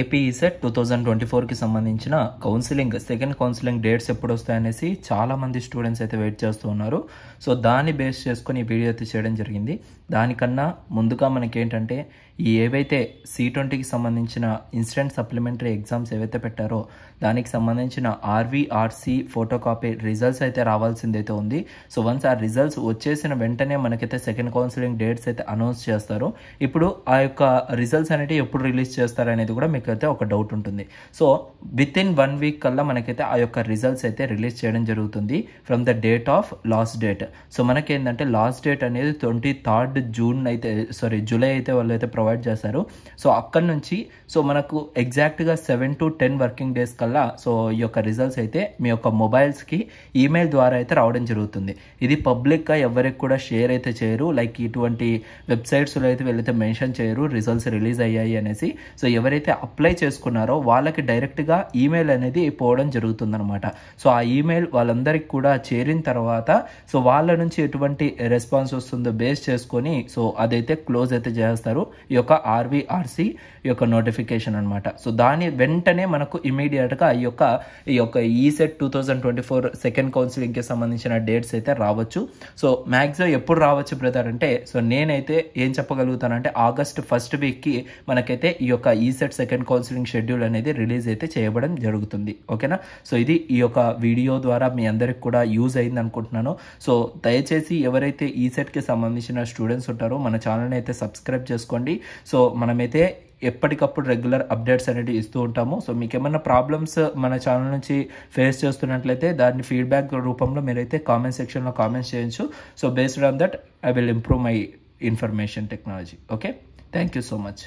APECET two thousand twenty ఫోర్కి సంబంధించిన counselling second counselling dates ఎప్పుడు వస్తాయనేసి చాలామంది స్టూడెంట్స్ అయితే వెయిట్ చేస్తూ ఉన్నారు సో దాన్ని బేస్ చేసుకొని ఈ వీడియో అయితే చేయడం జరిగింది దానికన్నా ముందుగా మనకి ఏంటంటే ఈ ఏవైతే సి ట్వంటీకి సంబంధించిన ఇన్స్టెంట్ సప్లిమెంటరీ ఎగ్జామ్స్ ఏవైతే పెట్టారో దానికి సంబంధించిన ఆర్వీఆర్సి ఫోటో కాపీ రిజల్ట్స్ అయితే రావాల్సిందైతే ఉంది సో వన్స్ ఆ రిజల్ట్స్ వచ్చేసిన వెంటనే మనకైతే సెకండ్ కౌన్సిలింగ్ డేట్స్ అయితే అనౌన్స్ చేస్తారు ఇప్పుడు ఆ యొక్క రిజల్ట్స్ అనేవి ఎప్పుడు రిలీజ్ చేస్తారు అనేది కూడా మీకైతే ఒక డౌట్ ఉంటుంది so within one week కల్లా మనకైతే ఆ యొక్క రిజల్ట్స్ అయితే రిలీజ్ చేయడం జరుగుతుంది from the date of last date so మనకి ఏంటంటే లాస్ట్ డేట్ అనేది ట్వంటీ థర్డ్ జూన్ అయితే సారీ జూలై అయితే వాళ్ళు అయితే ప్రొవైడ్ చేశారు సో అక్కడి నుంచి సో మనకు ఎగ్జాక్ట్గా seven to ten working days కల్లా సో ఈ యొక్క రిజల్ట్స్ అయితే మీ యొక్క మొబైల్స్కి ఈమెయిల్ ద్వారా అయితే రావడం జరుగుతుంది ఇది పబ్లిక్గా ఎవరికి కూడా షేర్ అయితే చేయరు లైక్ ఇటువంటి వెబ్సైట్స్లో అయితే వీళ్ళైతే మెన్షన్ చేయరు రిజల్ట్స్ రిలీజ్ అయ్యాయి అనేసి సో ఎవరైతే అప్లై చేసుకున్నారో వాళ్ళకి డైరెక్ట్గా ఈమెయిల్ అనేది పోవడం జరుగుతుందనమాట సో ఆ ఈమెయిల్ వాళ్ళందరికీ కూడా చేరిన తర్వాత సో వాళ్ళ నుంచి ఎటువంటి రెస్పాన్స్ వస్తుందో బేస్ చేసుకొని సో అదైతే క్లోజ్ అయితే చేస్తారు ఈ యొక్క ఆర్వీఆర్సీ యొక్క నోటిఫికేషన్ అనమాట సో దాని వెంటనే మనకు ఇమీడియట్గా ఈ యొక్క ఈ యొక్క ECET two thousand twenty four second కౌన్సిలింగ్కి సంబంధించిన డేట్స్ అయితే రావచ్చు సో మ్యాక్సిమం ఎప్పుడు రావచ్చు బ్రదర్ అంటే సో నేనైతే ఏం చెప్పగలుగుతానంటే ఆగస్ట్ ఫస్ట్ వీక్కి మనకైతే ఈ యొక్క ECET e second second counselling schedule అనేది రిలీజ్ అయితే చేయబడం జరుగుతుంది ఓకేనా సో ఇది ఈ యొక్క వీడియో ద్వారా మీ అందరికి కూడా యూజ్ అయింది అనుకుంటున్నాను సో దయచేసి ఎవరైతే ఈ సెట్కి సంబంధించిన స్టూడెంట్స్ ఉంటారో మన ఛానల్ని అయితే సబ్స్క్రైబ్ చేసుకోండి సో మనమైతే ఎప్పటికప్పుడు రెగ్యులర్ అప్డేట్స్ అనేవి ఇస్తూ ఉంటాము సో మీకు ఏమైనా ప్రాబ్లమ్స్ మన ఛానల్ నుంచి ఫేస్ చేస్తున్నట్లయితే దాన్ని ఫీడ్బ్యాక్ రూపంలో మీరైతే కామెంట్ సెక్షన్లో కామెంట్స్ చేయొచ్చు so based on that I will improve my information technology okay thank you so much